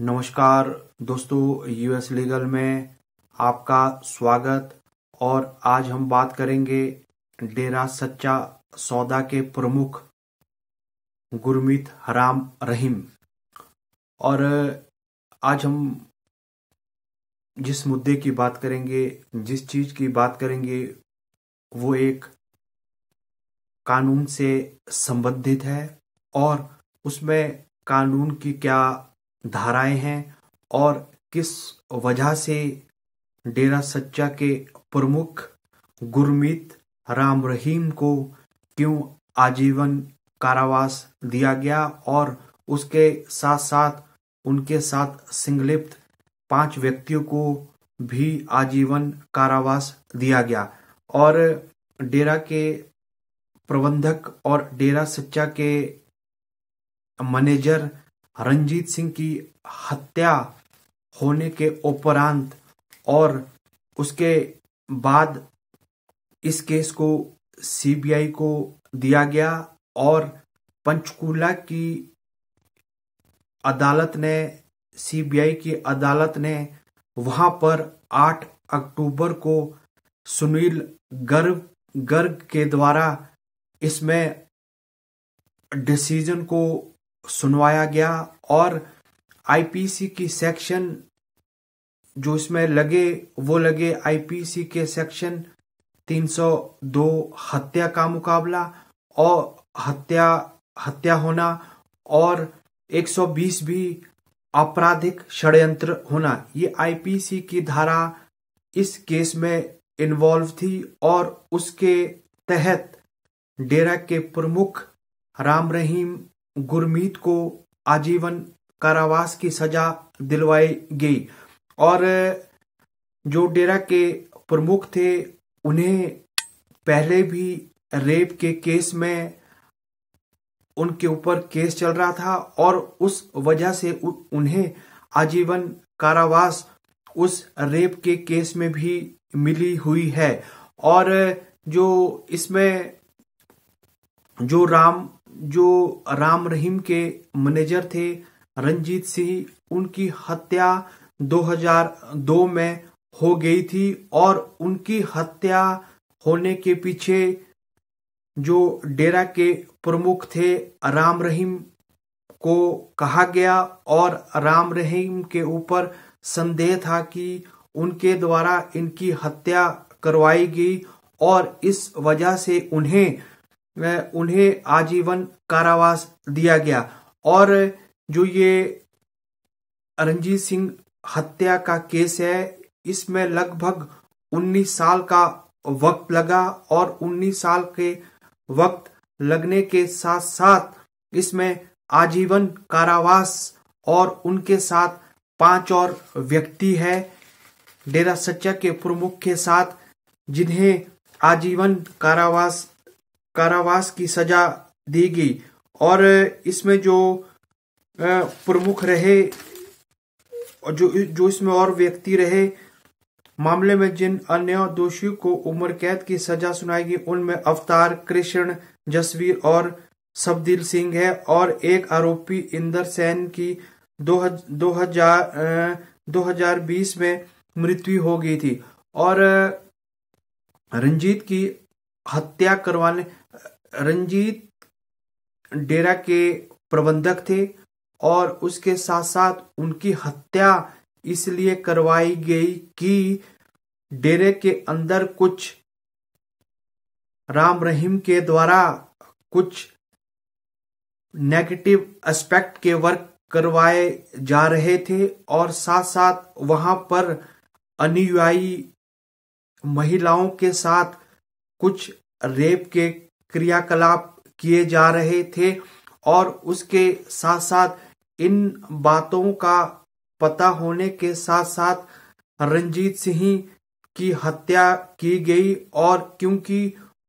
नमस्कार दोस्तों US legal में आपका स्वागत और आज हम बात करेंगे डेरा सच्चा सौदा के प्रमुख गुरमीत हराम रहीम और आज हम जिस मुद्दे की बात करेंगे जिस चीज की बात करेंगे वो एक कानून से संबंधित है और उसमें कानून की क्या धाराएं हैं और किस वजह से डेरा सच्चा के प्रमुख गुरमीत राम रहीम को क्यों आजीवन कारावास दिया गया और उसके साथ साथ उनके साथ संलिप्त पांच व्यक्तियों को भी आजीवन कारावास दिया गया और डेरा के प्रबंधक और डेरा सच्चा के मैनेजर रंजीत सिंह की हत्या होने के उपरांत और उसके बाद इस केस को सीबीआई को दिया गया और पंचकूला की अदालत ने सीबीआई की अदालत ने वहां पर 8 अक्टूबर को सुनील गर्ग गर्ग के द्वारा इसमें डिसीजन को सुनवाया गया और आईपीसी की सेक्शन जो इसमें लगे वो लगे आईपीसी के सेक्शन 302 हत्या का मुकाबला और हत्या हत्या होना और 120 भी आपराधिक षडयंत्र होना ये आईपीसी की धारा इस केस में इन्वॉल्व थी और उसके तहत डेरा के प्रमुख राम रहीम गुरमीत को आजीवन कारावास की सजा दिलवाई गई और जो डेरा के प्रमुख थे उन्हें पहले भी रेप के केस में उनके ऊपर केस चल रहा था और उस वजह से उन्हें आजीवन कारावास उस रेप के केस में भी मिली हुई है और जो इसमें जो राम जो राम रहीम के मैनेजर थे रंजीत सिंह उनकी हत्या 2002 में हो गई थी और उनकी हत्या होने के पीछे जो डेरा के प्रमुख थे राम रहीम को कहा गया और राम रहीम के ऊपर संदेह था कि उनके द्वारा इनकी हत्या करवाई गई और इस वजह से उन्हें में उन्हें आजीवन कारावास दिया गया और जो ये रंजीत सिंह हत्या का केस है इसमें लगभग 19 साल का वक्त लगा और 19 साल के वक्त लगने के साथ साथ इसमें आजीवन कारावास और उनके साथ पांच और व्यक्ति है डेरा सच्चा के प्रमुख के साथ जिन्हें आजीवन कारावास कारावास की सजा दी गई और इसमें जो प्रमुख रहे और जो जो इसमें और व्यक्ति रहे मामले में जिन अन्य दोषियों को उम्र कैद की सजा सुनाई गई उनमें अवतार कृष्ण जसवीर और सबदील सिंह है और एक आरोपी इंदर सेन की दो, दो हजार दो हजार बीस में मृत्यु हो गई थी और रंजीत की हत्या करवाने रंजीत डेरा के प्रबंधक थे और उसके साथ साथ उनकी हत्या इसलिए करवाई गई कि डेरे के अंदर कुछ राम रहीम के द्वारा कुछ नेगेटिव एस्पेक्ट के वर्क करवाए जा रहे थे और साथ साथ वहां पर अनुयायी महिलाओं के साथ कुछ रेप के क्रियाकलाप किए जा रहे थे और उसके साथ साथ इन बातों का पता होने के साथ साथ रंजीत सिंह की हत्या की गई और क्योंकि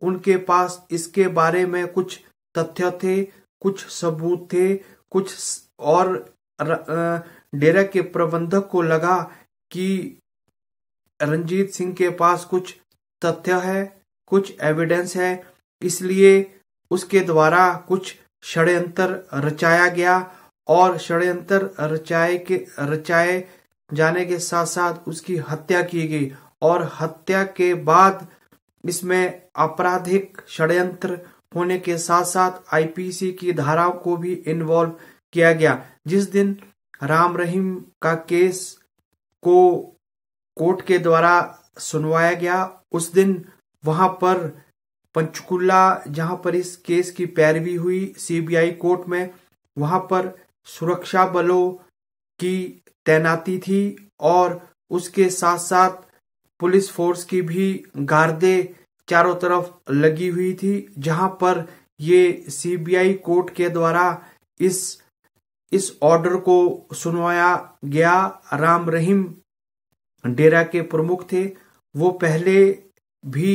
उनके पास इसके बारे में कुछ तथ्य थे कुछ सबूत थे कुछ और डेरा के प्रबंधक को लगा कि रंजीत सिंह के पास कुछ तथ्य है कुछ एविडेंस है इसलिए उसके द्वारा कुछ षड्यंत्र रचाया गया और षड्यंत्र रचाए के रचाए जाने के साथ साथ उसकी हत्या की गई और हत्या के बाद इसमें आपराधिक षड्यंत्र होने के साथ साथ आईपीसी की धाराओं को भी इन्वॉल्व किया गया जिस दिन राम रहीम का केस को कोर्ट के द्वारा सुनवाया गया उस दिन वहां पर पंचकुला जहां पर इस केस की पैरवी हुई सीबीआई कोर्ट में वहां पर सुरक्षा बलों की तैनाती थी और उसके साथ साथ पुलिस फोर्स की भी गार्दे चारों तरफ लगी हुई थी जहां पर ये सीबीआई कोर्ट के द्वारा इस इस ऑर्डर को सुनवाया गया राम रहीम डेरा के प्रमुख थे वो पहले भी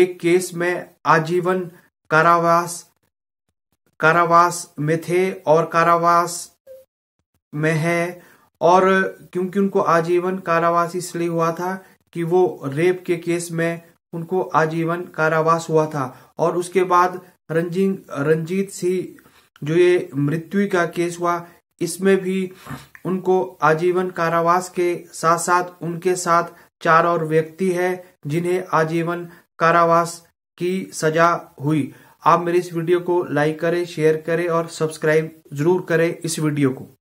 एक केस में आजीवन कारावास कारावास में थे और कारावास में है और क्योंकि उनको आजीवन कारावास इसलिए हुआ था कि वो रेप के केस में उनको आजीवन कारावास हुआ था और उसके बाद रंजीन रंजीत सिंह जो ये मृत्यु का केस हुआ इसमें भी उनको आजीवन कारावास के साथ साथ उनके साथ चार और व्यक्ति हैं जिन्हें आजीवन कारावास की सजा हुई आप मेरी इस वीडियो को लाइक करें शेयर करें और सब्सक्राइब जरूर करें इस वीडियो को